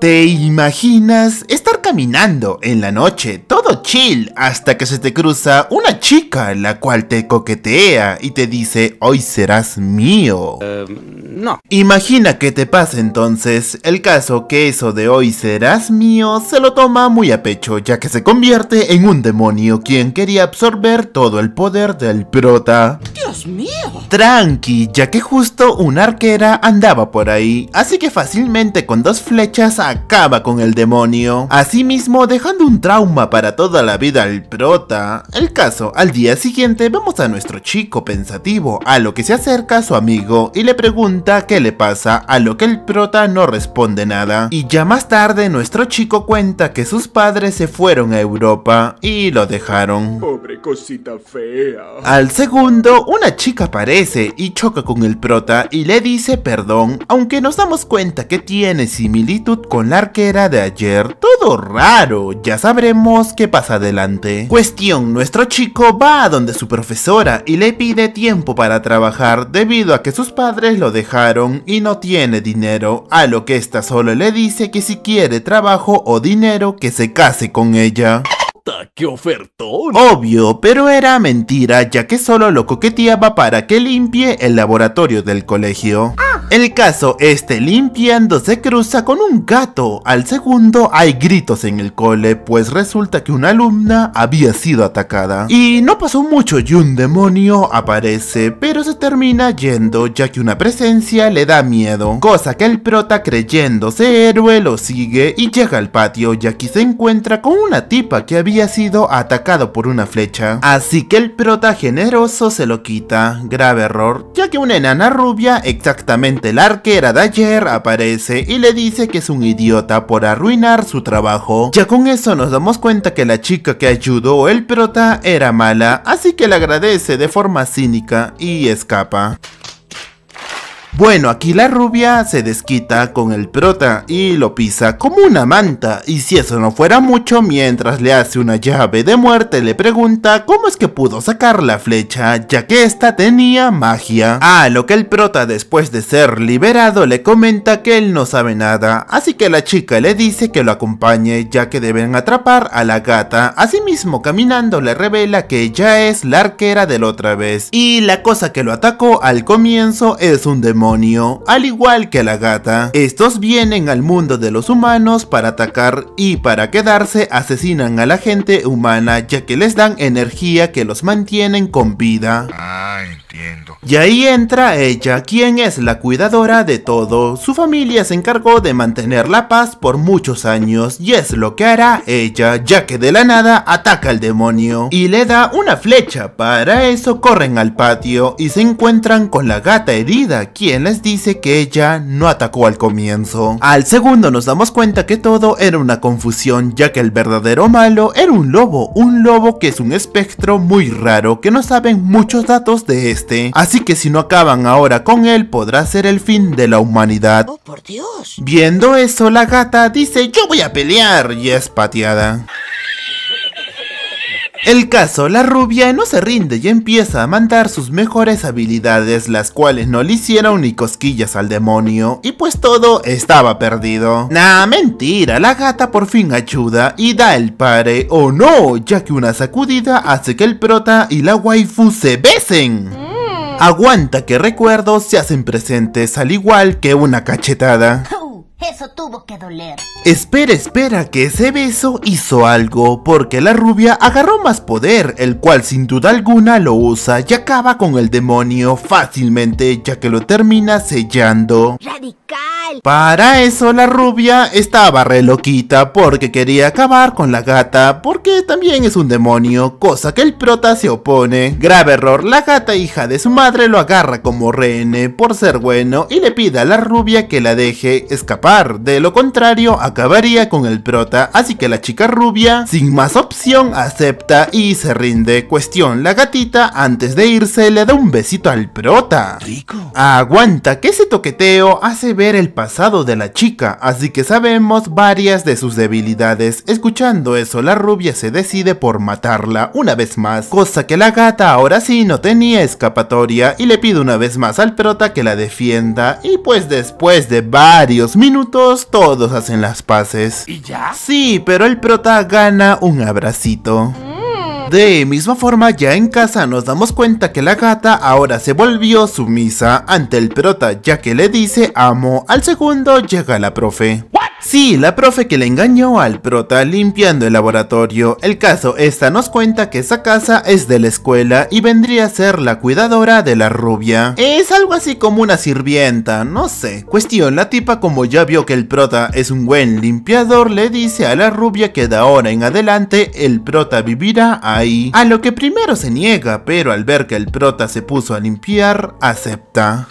¿Te imaginas estar caminando en la noche, todo chill, hasta que se te cruza una chica la cual te coquetea y te dice, hoy serás mío? Em, no. Imagina que te pase entonces, el caso que eso de hoy serás mío se lo toma muy a pecho, ya que se convierte en un demonio quien quería absorber todo el poder del prota. Dios mío. Tranqui, ya que justo una arquera andaba por ahí, así que fácilmente con dos flechas acaba con el demonio. Asimismo, dejando un trauma para toda la vida al prota. El caso, al día siguiente vemos a nuestro chico pensativo, a lo que se acerca su amigo y le pregunta qué le pasa, a lo que el prota no responde nada. Y ya más tarde nuestro chico cuenta que sus padres se fueron a Europa y lo dejaron. Pobre cosita fea. Al segundo, una chica aparece y choca con el prota y le dice perdón, aunque nos damos cuenta que tiene similitud con la arquera de ayer. Todo raro, ya sabremos qué pasa adelante. Cuestión, nuestro chico va a donde su profesora y le pide tiempo para trabajar debido a que sus padres lo dejaron y no tiene dinero, a lo que esta solo le dice que si quiere trabajo o dinero que se case con ella. Que qué Obvio, pero era mentira, ya que solo lo coqueteaba para que limpie el laboratorio del colegio. Ah. El caso, este limpiando se cruza con un gato. Al segundo hay gritos en el cole, pues resulta que una alumna había sido atacada. Y no pasó mucho y un demonio aparece, pero se termina yendo, ya que una presencia le da miedo. Cosa que el prota creyéndose héroe lo sigue y llega al patio, ya que se encuentra con una tipa que había sido atacado por una flecha. Así que el prota generoso se lo quita, grave error, ya que una enana rubia, exactamente la arquera de ayer, aparece y le dice que es un idiota por arruinar su trabajo. Ya con eso nos damos cuenta que la chica que ayudó el prota era mala, así que le agradece de forma cínica y escapa. Bueno, aquí la rubia se desquita con el prota y lo pisa como una manta. Y si eso no fuera mucho, mientras le hace una llave de muerte, le pregunta cómo es que pudo sacar la flecha, ya que esta tenía magia. A lo que el prota, después de ser liberado, le comenta que él no sabe nada. Así que la chica le dice que lo acompañe, ya que deben atrapar a la gata. Asimismo, caminando, le revela que ella es la arquera del otra vez. Y la cosa que lo atacó al comienzo es un demonio al igual que a la gata. Estos vienen al mundo de los humanos para atacar y para quedarse asesinan a la gente humana ya que les dan energía que los mantienen con vida. Y ahí entra ella, quien es la cuidadora de todo. Su familia se encargó de mantener la paz por muchos años y es lo que hará ella, ya que de la nada ataca al demonio y le da una flecha. Para eso corren al patio y se encuentran con la gata herida, quien les dice que ella no atacó al comienzo. Al segundo nos damos cuenta que todo era una confusión, ya que el verdadero malo era un lobo, un lobo que es un espectro muy raro que no saben muchos datos de esto este. así que si no acaban ahora con él podrá ser el fin de la humanidad. ¡Oh, por Dios! Viendo eso, la gata dice, yo voy a pelear y es pateada. El caso, la rubia no se rinde y empieza a mandar sus mejores habilidades, las cuales no le hicieron ni cosquillas al demonio, y pues todo estaba perdido. Nah, mentira, la gata por fin ayuda y da el pare, o oh, no, ya que una sacudida hace que el prota y la waifu se besen mm. aguanta que recuerdos se hacen presentes al igual que una cachetada. Eso tuvo que doler. Espera, espera, que ese beso hizo algo, porque la rubia agarró más poder, el cual sin duda alguna lo usa y acaba con el demonio fácilmente, ya que lo termina sellando. ¡Radical! Para eso la rubia estaba re loquita porque quería acabar con la gata porque también es un demonio, cosa que el prota se opone. Grave error, la gata hija de su madre lo agarra como rehén por ser bueno y le pide a la rubia que la deje escapar, de lo contrario acabaría con el prota, así que la chica rubia sin más opción acepta y se rinde. Cuestión, la gatita antes de irse le da un besito al prota. Rico. Aguanta que ese toqueteo hace ver el pasado de la chica, así que sabemos varias de sus debilidades. Escuchando eso, la rubia se decide por matarla una vez más, cosa que la gata ahora sí no tenía escapatoria y le pide una vez más al prota que la defienda y pues después de varios minutos todos hacen las paces. ¿Y ya? Sí, pero el prota gana un abracito. De misma forma, ya en casa nos damos cuenta que la gata ahora se volvió sumisa ante el prota, ya que le dice amo. Al segundo llega la profe. Sí, la profe que le engañó al prota limpiando el laboratorio. El caso, esta nos cuenta que esa casa es de la escuela y vendría a ser la cuidadora de la rubia. Es algo así como una sirvienta, no sé. Cuestión, la tipa como ya vio que el prota es un buen limpiador, le dice a la rubia que de ahora en adelante el prota vivirá a a lo que primero se niega, pero al ver que el prota se puso a limpiar, acepta.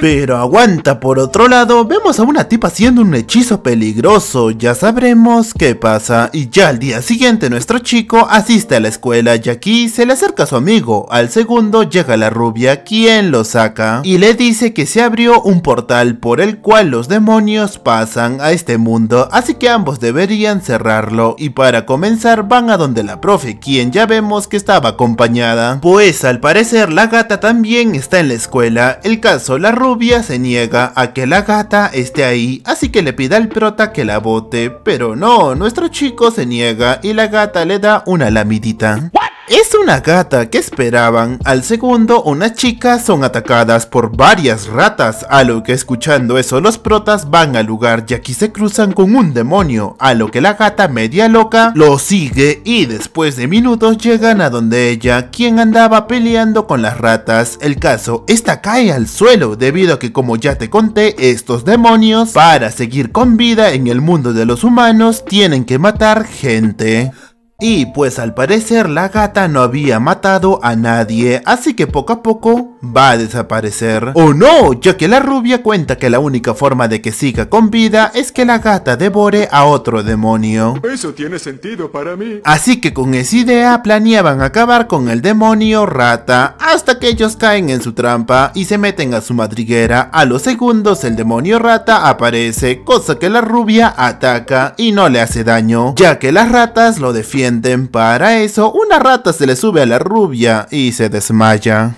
Pero aguanta, por otro lado, vemos a una tipa haciendo un hechizo peligroso, ya sabremos qué pasa. Y ya al día siguiente nuestro chico asiste a la escuela y aquí se le acerca a su amigo. Al segundo llega la rubia, quien lo saca, y le dice que se abrió un portal por el cual los demonios pasan a este mundo, así que ambos deberían cerrarlo. Y para comenzar van a donde la profe, quien ya ya vemos que estaba acompañada, pues al parecer la gata también está en la escuela. El caso, la rubia se niega a que la gata esté ahí, así que le pide al prota que la bote, pero no, nuestro chico se niega y la gata le da una lamidita. Es una gata, que esperaban? Al segundo, unas chicas son atacadas por varias ratas, a lo que escuchando eso los protas van al lugar y aquí se cruzan con un demonio, a lo que la gata media loca lo sigue y después de minutos llegan a donde ella, quien andaba peleando con las ratas. El caso, esta cae al suelo debido a que como ya te conté, estos demonios, para seguir con vida en el mundo de los humanos, tienen que matar gente. Y pues al parecer la gata no había matado a nadie, así que poco a poco va a desaparecer. O no, ya que la rubia cuenta que la única forma de que siga con vida es que la gata devore a otro demonio. Eso tiene sentido para mí. Así que con esa idea planeaban acabar con el demonio rata hasta que ellos caen en su trampa y se meten a su madriguera. A los segundos el demonio rata aparece, cosa que la rubia ataca y no le hace daño, ya que las ratas lo defienden. Para eso una rata se le sube a la rubia y se desmaya.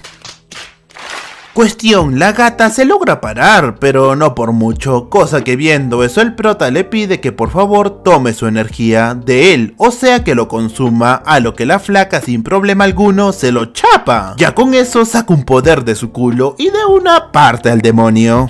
Cuestión, la gata se logra parar, pero no por mucho, cosa que viendo eso el prota le pide que por favor tome su energía de él, o sea que lo consuma, a lo que la flaca sin problema alguno se lo chapa. Ya con eso saca un poder de su culo y de una parte al demonio.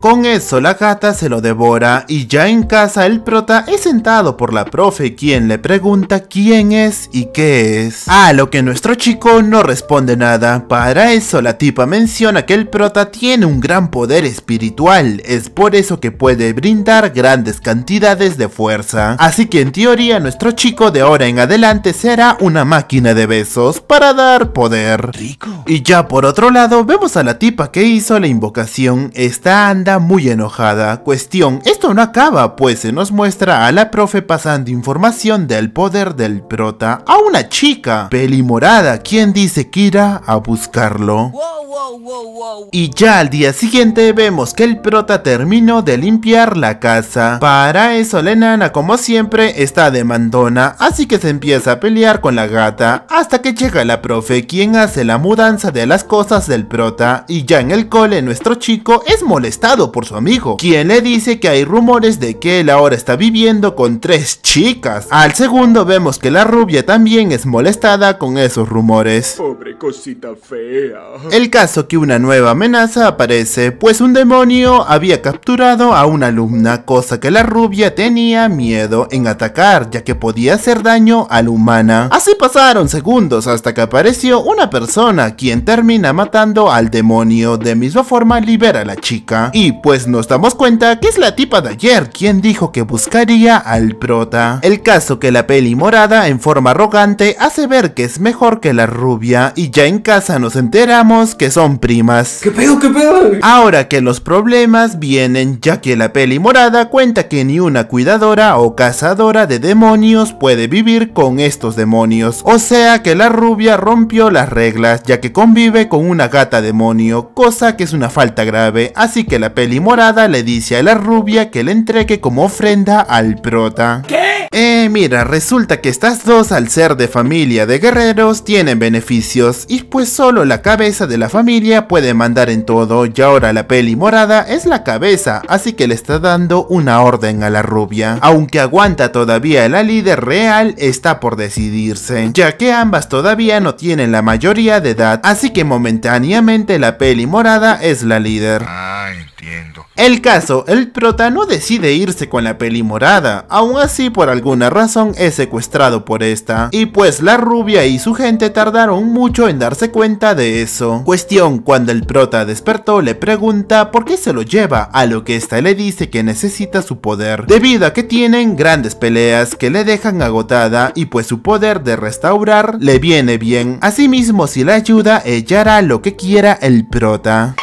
Con eso la gata se lo devora y ya en casa el prota es sentado por la profe quien le pregunta quién es y qué es. A lo que nuestro chico no responde nada. Para eso la tipa menciona que el prota tiene un gran poder espiritual. Es por eso que puede brindar grandes cantidades de fuerza. Así que en teoría nuestro chico de ahora en adelante será una máquina de besos para dar poder. Rico. Y ya por otro lado vemos a la tipa que hizo la invocación. Esta anda muy enojada. Cuestión, esto no acaba, pues se nos muestra a la profe pasando información del poder del prota a una chica, peli morada, quien dice que irá a buscarlo. y ya al día siguiente vemos que el prota terminó de limpiar la casa. Para eso la enana como siempre está de mandona, así que se empieza a pelear con la gata, hasta que llega la profe quien hace la mudanza de las cosas del prota y ya en el cole nuestro chico es molestado por su amigo, quien le dice que hay rumores de que él ahora está viviendo con tres chicas. Al segundo vemos que la rubia también es molestada con esos rumores. Pobre cosita fea. El caso que una nueva amenaza aparece, pues un demonio había capturado a una alumna, cosa que la rubia tenía miedo en atacar, ya que podía hacer daño a la humana. Así pasaron segundos hasta que apareció una persona, quien termina matando al demonio. De misma forma libera a la chica. Y pues nos damos cuenta que es la tipa de ayer quien dijo que buscaría al prota. El caso que la peli morada en forma arrogante hace ver que es mejor que la rubia y ya en casa nos enteramos que son primas. ¿Qué pedo, qué pedo? Ahora que los problemas vienen ya que la peli morada cuenta que ni una cuidadora o cazadora de demonios puede vivir con estos demonios. O sea que la rubia rompió las reglas ya que convive con una gata demonio, cosa que es una falta grave así que la peli morada le dice a la rubia que le entregue como ofrenda al prota. ¿Qué? Eh, mira, resulta que estas dos al ser de familia de guerreros tienen beneficios y pues solo la cabeza de la familia puede mandar en todo y ahora la peli morada es la cabeza, así que le está dando una orden a la rubia. Aunque aguanta todavía la líder real, está por decidirse, ya que ambas todavía no tienen la mayoría de edad, así que momentáneamente la peli morada es la líder. Ah, Ah, entiendo. El caso, el prota no decide irse con la peli morada, aún así por alguna razón es secuestrado por esta, y pues la rubia y su gente tardaron mucho en darse cuenta de eso. Cuestión, cuando el prota despertó le pregunta por qué se lo lleva, a lo que esta le dice que necesita su poder, debido a que tienen grandes peleas que le dejan agotada y pues su poder de restaurar le viene bien. Asimismo, si la ayuda, ella hará lo que quiera el prota.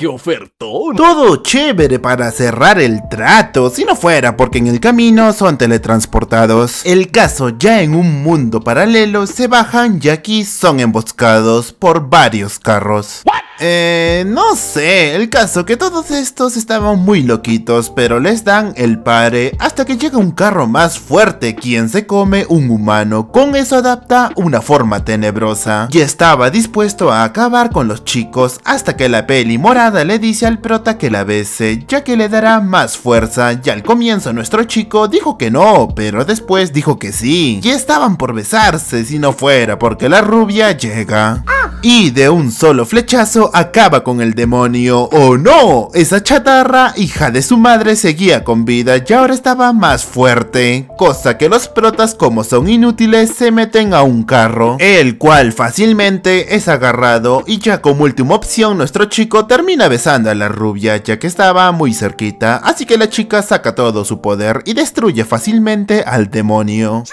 ¡Qué ofertón! Todo chévere para cerrar el trato, si no fuera porque en el camino son teletransportados. El caso ya en un mundo paralelo se bajan y aquí son emboscados por varios carros. Eh, no sé, el caso que todos estos estaban muy loquitos, pero les dan el pare hasta que llega un carro más fuerte quien se come un humano, con eso adapta una forma tenebrosa. Y estaba dispuesto a acabar con los chicos hasta que la peli morada le dice al prota que la bese, ya que le dará más fuerza, y al comienzo nuestro chico dijo que no, pero después dijo que sí, y estaban por besarse si no fuera porque la rubia llega. Ah. Y de un solo flechazo acaba con el demonio. ¡Oh no! Esa chatarra, hija de su madre, seguía con vida y ahora estaba más fuerte. Cosa que los protas, como son inútiles, se meten a un carro. El cual fácilmente es agarrado y ya como última opción nuestro chico termina besando a la rubia ya que estaba muy cerquita. Así que la chica saca todo su poder y destruye fácilmente al demonio. ¡Sí!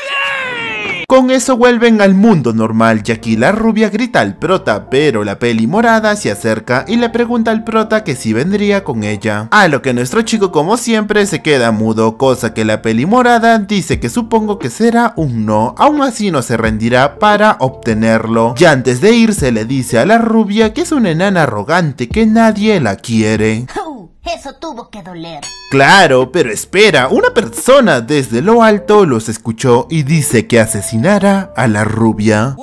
Con eso vuelven al mundo normal, ya aquí la rubia grita al prota, pero la peli morada se acerca y le pregunta al prota que si vendría con ella. A lo que nuestro chico como siempre se queda mudo, cosa que la peli morada dice que supongo que será un no, aún así no se rendirá para obtenerlo. y antes de irse le dice a la rubia que es una enana arrogante que nadie la quiere. Oh. Eso tuvo que doler. Claro, pero espera, una persona desde lo alto los escuchó y dice que asesinara a la rubia.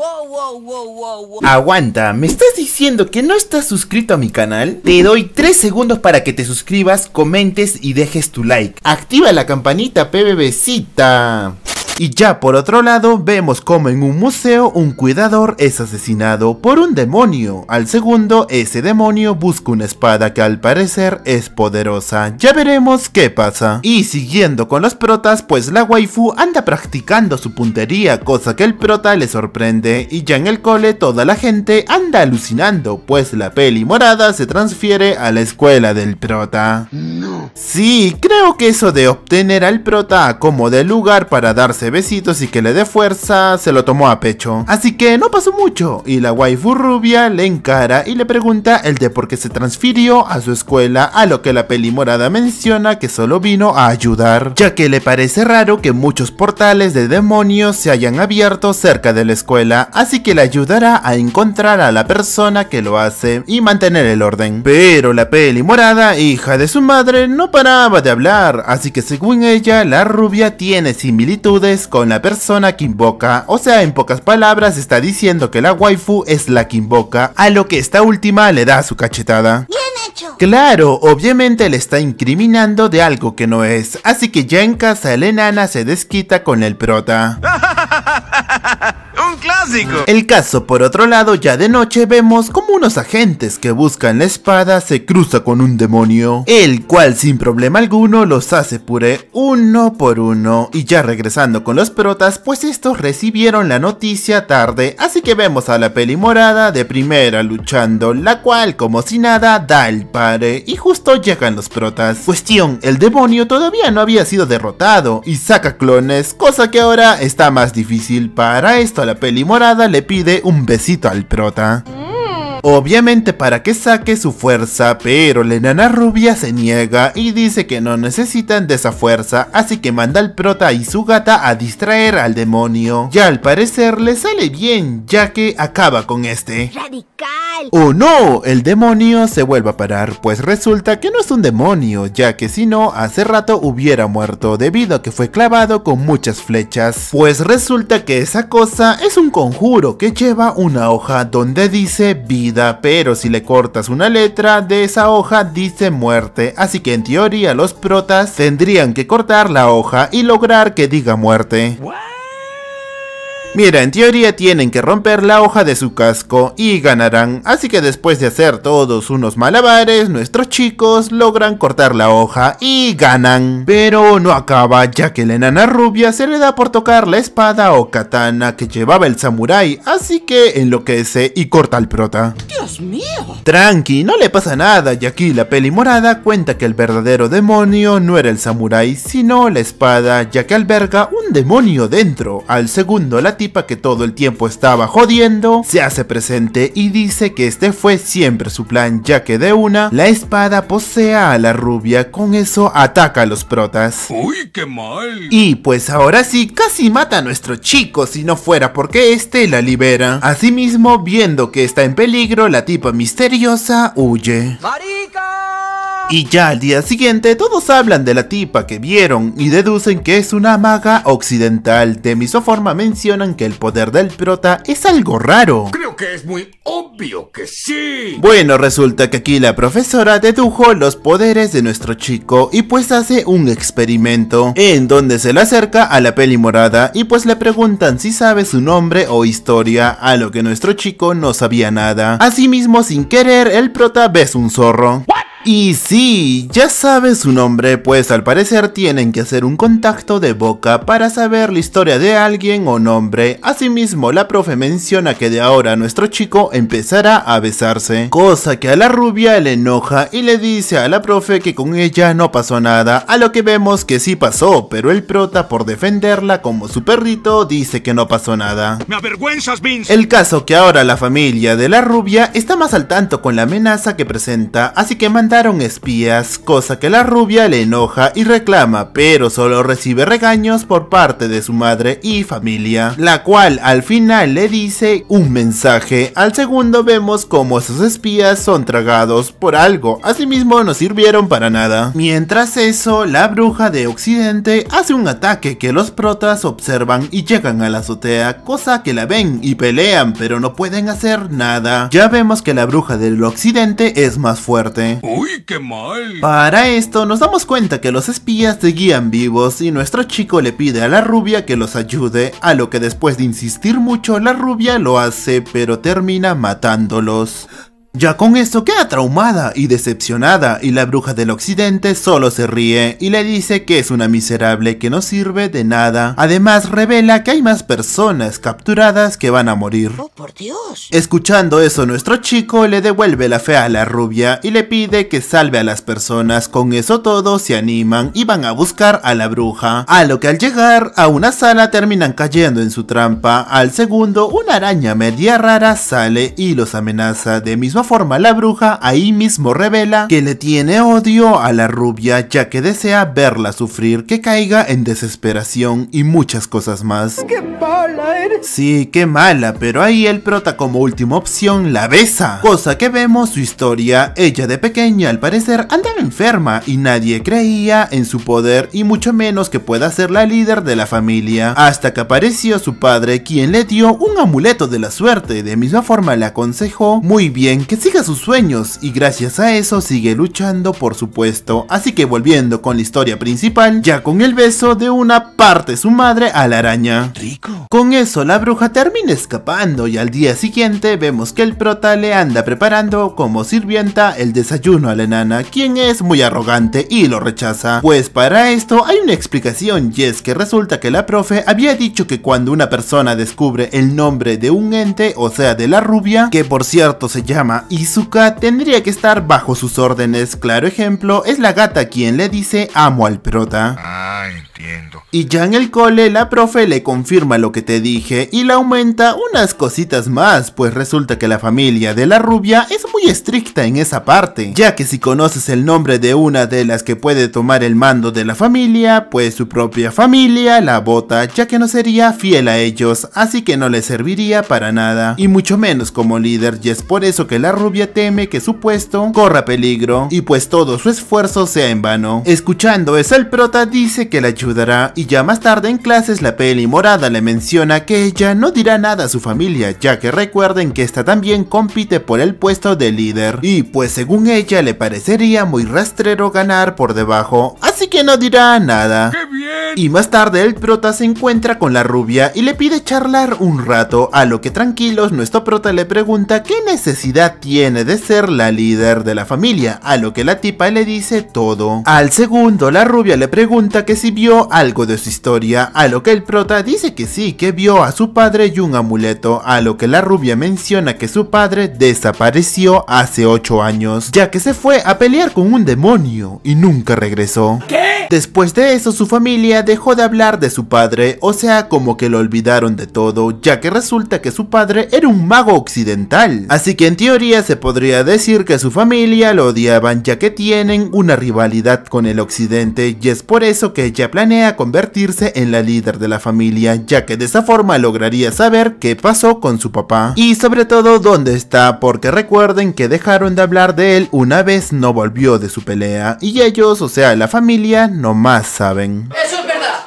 Aguanta, ¿me estás diciendo que no estás suscrito a mi canal? Te doy 3 segundos para que te suscribas, comentes y dejes tu like. Activa la campanita, pbbcita. Y ya por otro lado, vemos como en un museo un cuidador es asesinado por un demonio. Al segundo, ese demonio busca una espada que al parecer es poderosa. Ya veremos qué pasa. Y siguiendo con los protas, pues la waifu anda practicando su puntería, cosa que el prota le sorprende. Y ya en el cole toda la gente anda alucinando, pues la peli morada se transfiere a la escuela del prota. Sí, creo que eso de obtener al prota como de lugar para darse besitos y que le dé fuerza, se lo tomó a pecho. Así que no pasó mucho y la waifu rubia le encara y le pregunta el de por qué se transfirió a su escuela, a lo que la peli morada menciona que solo vino a ayudar, ya que le parece raro que muchos portales de demonios se hayan abierto cerca de la escuela, así que le ayudará a encontrar a la persona que lo hace y mantener el orden. Pero la peli morada, hija de su madre, no paraba de hablar, así que según ella, la rubia tiene similitudes con la persona que invoca, o sea, en pocas palabras está diciendo que la waifu es la que invoca, a lo que esta última le da su cachetada. Claro, obviamente le está incriminando de algo que no es, así que ya en casa el enana se desquita con el prota. ¡Un clásico! El caso, por otro lado, ya de noche vemos como unos agentes que buscan la espada se cruza con un demonio, el cual sin problema alguno los hace puré uno por uno. Y ya regresando con los protas, pues estos recibieron la noticia tarde, así que vemos a la peli morada de primera luchando, la cual como si nada da el pare, y justo llegan los protas. Cuestión, el demonio todavía no había sido derrotado, y saca clones, cosa que ahora está más difícil para para esto la peli morada le pide un besito al prota. Mm. Obviamente para que saque su fuerza, pero la enana rubia se niega y dice que no necesitan de esa fuerza, así que manda al prota y su gata a distraer al demonio. Ya al parecer le sale bien, ya que acaba con este. ¡Radical! ¡Oh no! El demonio se vuelve a parar, pues resulta que no es un demonio, ya que si no, hace rato hubiera muerto debido a que fue clavado con muchas flechas. Pues resulta que esa cosa es un conjuro que lleva una hoja donde dice vida, pero si le cortas una letra de esa hoja dice muerte, así que en teoría los protas tendrían que cortar la hoja y lograr que diga muerte. Mira, en teoría tienen que romper la hoja de su casco y ganarán, así que después de hacer todos unos malabares, nuestros chicos logran cortar la hoja y ganan. Pero no acaba, ya que la enana rubia se le da por tocar la espada o katana que llevaba el samurái, así que enloquece y corta al prota. ¡Dios mío! Tranqui, no le pasa nada, y aquí la peli morada cuenta que el verdadero demonio no era el samurái, sino la espada, ya que alberga un demonio dentro. Al segundo latín que todo el tiempo estaba jodiendo, se hace presente y dice que este fue siempre su plan ya que de una, la espada posea a la rubia, con eso ataca a los protas. ¡Uy, mal! Y pues ahora sí, casi mata a nuestro chico si no fuera porque este la libera. Asimismo, viendo que está en peligro, la tipa misteriosa huye. Y ya al día siguiente todos hablan de la tipa que vieron y deducen que es una maga occidental. De forma mencionan que el poder del prota es algo raro. Creo que es muy obvio que sí. Bueno, resulta que aquí la profesora dedujo los poderes de nuestro chico y pues hace un experimento en donde se le acerca a la peli morada y pues le preguntan si sabe su nombre o historia, a lo que nuestro chico no sabía nada. Asimismo, sin querer, el prota ves un zorro. Y sí, ya sabes su nombre, pues al parecer tienen que hacer un contacto de boca para saber la historia de alguien o nombre. Asimismo, la profe menciona que de ahora nuestro chico empezará a besarse, cosa que a la rubia le enoja y le dice a la profe que con ella no pasó nada, a lo que vemos que sí pasó, pero el prota por defenderla como su perrito dice que no pasó nada. ¡Me avergüenzas, Vince! El caso que ahora la familia de la rubia está más al tanto con la amenaza que presenta, así que manda espías, cosa que la rubia le enoja y reclama, pero solo recibe regaños por parte de su madre y familia, la cual al final le dice un mensaje. Al segundo vemos como esos espías son tragados por algo, asimismo no sirvieron para nada. Mientras eso, la bruja de occidente hace un ataque que los protas observan y llegan a la azotea, cosa que la ven y pelean, pero no pueden hacer nada. Ya vemos que la bruja del occidente es más fuerte. Para esto, nos damos cuenta que los espías seguían vivos y nuestro chico le pide a la rubia que los ayude, a lo que después de insistir mucho, la rubia lo hace, pero termina matándolos. Ya con esto queda traumada y decepcionada y la bruja del occidente solo se ríe y le dice que es una miserable que no sirve de nada. Además revela que hay más personas capturadas que van a morir. Oh, por Dios! Escuchando eso nuestro chico le devuelve la fe a la rubia y le pide que salve a las personas. Con eso todos se animan y van a buscar a la bruja. A lo que al llegar a una sala terminan cayendo en su trampa. Al segundo una araña media rara sale y los amenaza de misma forma la bruja ahí mismo revela que le tiene odio a la rubia ya que desea verla sufrir, que caiga en desesperación y muchas cosas más. Sí, qué mala, pero ahí el prota como última opción la besa, cosa que vemos su historia. Ella de pequeña al parecer andaba enferma y nadie creía en su poder y mucho menos que pueda ser la líder de la familia, hasta que apareció su padre quien le dio un amuleto de la suerte, de misma forma le aconsejó muy bien que siga sus sueños y gracias a eso sigue luchando por supuesto, Así que volviendo con la historia principal, ya con el beso de una parte su madre a la araña. Rico. Con eso la bruja termina escapando y al día siguiente vemos que el prota le anda preparando como sirvienta el desayuno a la enana, quien es muy arrogante y lo rechaza. Pues para esto hay una explicación y es que resulta que la profe había dicho que cuando una persona descubre el nombre de un ente, o sea de la rubia, que por cierto se llama Izuka tendría que estar bajo sus órdenes. Claro ejemplo, es la gata quien le dice amo al prota. Ay. Y ya en el cole, la profe le confirma lo que te dije y le aumenta unas cositas más, pues resulta que la familia de la rubia es muy estricta en esa parte, ya que si conoces el nombre de una de las que puede tomar el mando de la familia, pues su propia familia la bota ya que no sería fiel a ellos, así que no le serviría para nada, y mucho menos como líder, y es por eso que la rubia teme que su puesto corra peligro, y pues todo su esfuerzo sea en vano. Escuchando eso, el prota dice que la ayuda y ya más tarde en clases la peli morada le menciona que ella no dirá nada a su familia, ya que recuerden que esta también compite por el puesto de líder, y pues según ella le parecería muy rastrero ganar por debajo que no dirá nada. Y más tarde el prota se encuentra con la rubia y le pide charlar un rato, a lo que tranquilos nuestro prota le pregunta qué necesidad tiene de ser la líder de la familia, a lo que la tipa le dice todo. Al segundo la rubia le pregunta que si vio algo de su historia, a lo que el prota dice que sí, que vio a su padre y un amuleto, a lo que la rubia menciona que su padre desapareció hace 8 años, ya que se fue a pelear con un demonio y nunca regresó. Después de eso, su familia dejó de hablar de su padre, o sea, como que lo olvidaron de todo, ya que resulta que su padre era un mago occidental. Así que en teoría se podría decir que su familia lo odiaban, ya que tienen una rivalidad con el occidente, y es por eso que ella planea convertirse en la líder de la familia, ya que de esa forma lograría saber qué pasó con su papá. Y sobre todo dónde está, porque recuerden que dejaron de hablar de él una vez no volvió de su pelea, y ellos, o sea, la familia, no más saben.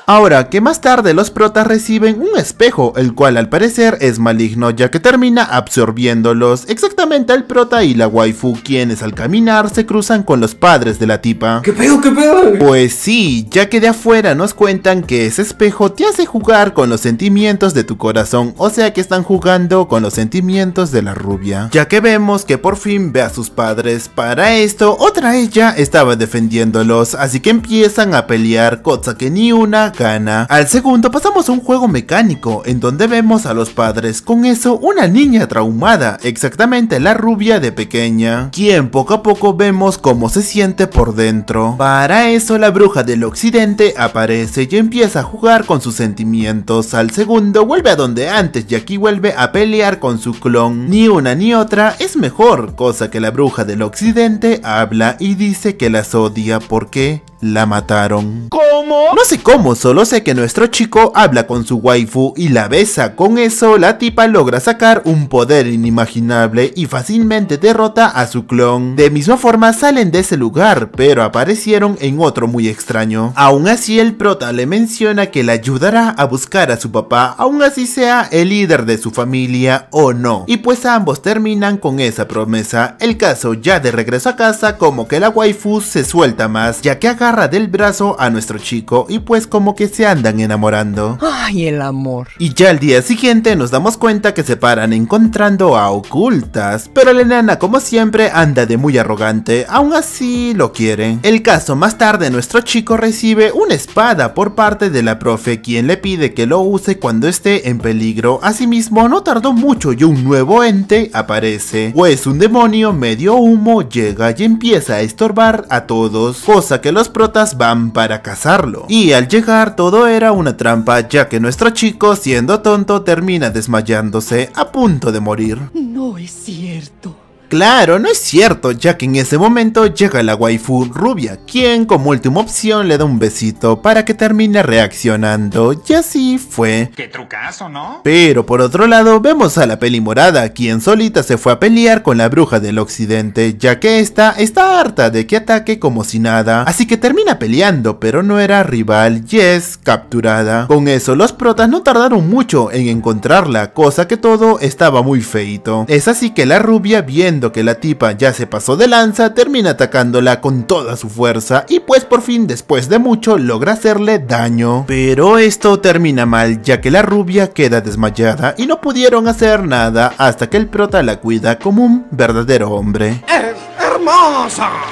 Ahora que más tarde los protas reciben un espejo, el cual al parecer es maligno ya que termina absorbiéndolos. Exactamente el prota y la waifu quienes al caminar se cruzan con los padres de la tipa. ¿Qué pedo, qué pedo? Pues sí, ya que de afuera nos cuentan que ese espejo te hace jugar con los sentimientos de tu corazón, o sea que están jugando con los sentimientos de la rubia. Ya que vemos que por fin ve a sus padres, para esto otra ella estaba defendiéndolos, así que empiezan a pelear, cosa que ni una al segundo pasamos a un juego mecánico, en donde vemos a los padres, con eso una niña traumada, exactamente la rubia de pequeña, quien poco a poco vemos cómo se siente por dentro. Para eso la bruja del occidente aparece y empieza a jugar con sus sentimientos. Al segundo vuelve a donde antes y aquí vuelve a pelear con su clon. Ni una ni otra es mejor, cosa que la bruja del occidente habla y dice que las odia porque la mataron. No sé cómo, solo sé que nuestro chico habla con su waifu y la besa. Con eso, la tipa logra sacar un poder inimaginable y fácilmente derrota a su clon. De misma forma, salen de ese lugar, pero aparecieron en otro muy extraño. Aún así, el prota le menciona que le ayudará a buscar a su papá, aún así sea el líder de su familia o no. Y pues ambos terminan con esa promesa. El caso ya de regreso a casa, como que la waifu se suelta más, ya que agarra del brazo a nuestro chico y pues como que se andan enamorando. Ay, el amor. Y ya al día siguiente nos damos cuenta que se paran encontrando a ocultas, pero la enana como siempre anda de muy arrogante, aún así lo quieren El caso más tarde nuestro chico recibe una espada por parte de la profe quien le pide que lo use cuando esté en peligro, asimismo no tardó mucho y un nuevo ente aparece, pues un demonio medio humo llega y empieza a estorbar a todos, cosa que los protas van para cazar y al llegar todo era una trampa, ya que nuestro chico, siendo tonto, termina desmayándose a punto de morir. No es cierto. Claro, no es cierto, ya que en ese momento llega la waifu rubia, quien como última opción le da un besito para que termine reaccionando, y así fue. ¡Qué trucazo, no! Pero por otro lado, vemos a la peli morada, quien solita se fue a pelear con la bruja del occidente, ya que esta está harta de que ataque como si nada, así que termina peleando, pero no era rival, y es capturada. Con eso, los protas no tardaron mucho en encontrarla, cosa que todo estaba muy feito. Es así que la rubia viene que la tipa ya se pasó de lanza, termina atacándola con toda su fuerza y pues por fin después de mucho logra hacerle daño. Pero esto termina mal ya que la rubia queda desmayada y no pudieron hacer nada hasta que el prota la cuida como un verdadero hombre.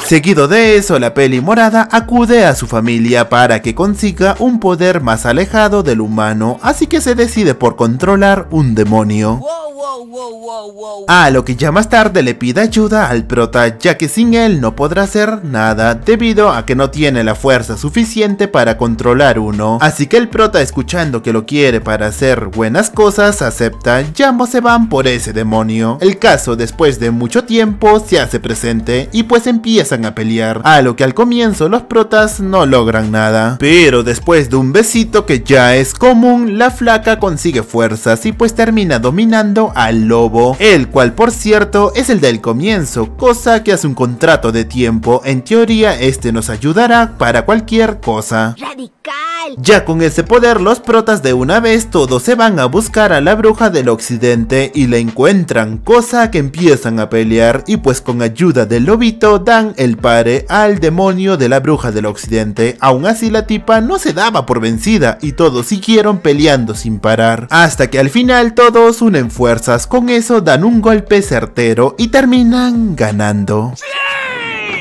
Seguido de eso, la peli morada acude a su familia para que consiga un poder más alejado del humano, así que se decide por controlar un demonio. A lo que ya más tarde le pide ayuda al prota, ya que sin él no podrá hacer nada, debido a que no tiene la fuerza suficiente para controlar uno. Así que el prota, escuchando que lo quiere para hacer buenas cosas, acepta, Y ambos se van por ese demonio. El caso, después de mucho tiempo, se hace presente y pues empiezan a pelear, a lo que al comienzo los protas no logran nada. Pero después de un besito que ya es común, la flaca consigue fuerzas y pues termina dominando al lobo, el cual por cierto es el del comienzo, cosa que hace un contrato de tiempo, en teoría este nos ayudará para cualquier cosa. Ya con ese poder, los protas de una vez todos se van a buscar a la bruja del occidente y la encuentran, cosa que empiezan a pelear y pues con ayuda del lobito dan el pare al demonio de la bruja del occidente. Aún así la tipa no se daba por vencida y todos siguieron peleando sin parar, hasta que al final todos unen fuerzas, con eso dan un golpe certero y terminan ganando.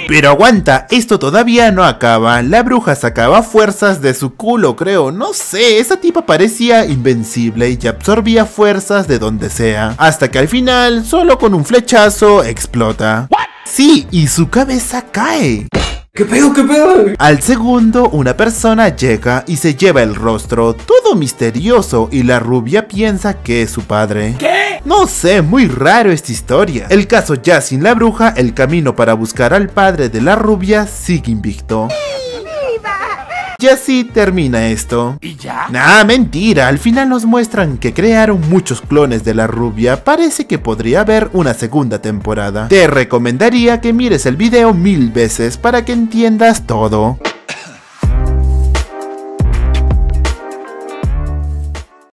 Pero aguanta, esto todavía no acaba. La bruja sacaba fuerzas de su culo, creo. No sé, esa tipa parecía invencible y absorbía fuerzas de donde sea. Hasta que al final, solo con un flechazo, explota. Sí, y su cabeza cae. ¿Qué pedo, qué pedo? Al segundo, una persona llega y se lleva el rostro todo misterioso y la rubia piensa que es su padre. ¿Qué? No sé, muy raro esta historia. El caso ya sin la bruja, el camino para buscar al padre de la rubia sigue invicto. Y así termina esto. ¿Y ya? Nah, mentira. Al final nos muestran que crearon muchos clones de la rubia. Parece que podría haber una segunda temporada. Te recomendaría que mires el video mil veces para que entiendas todo.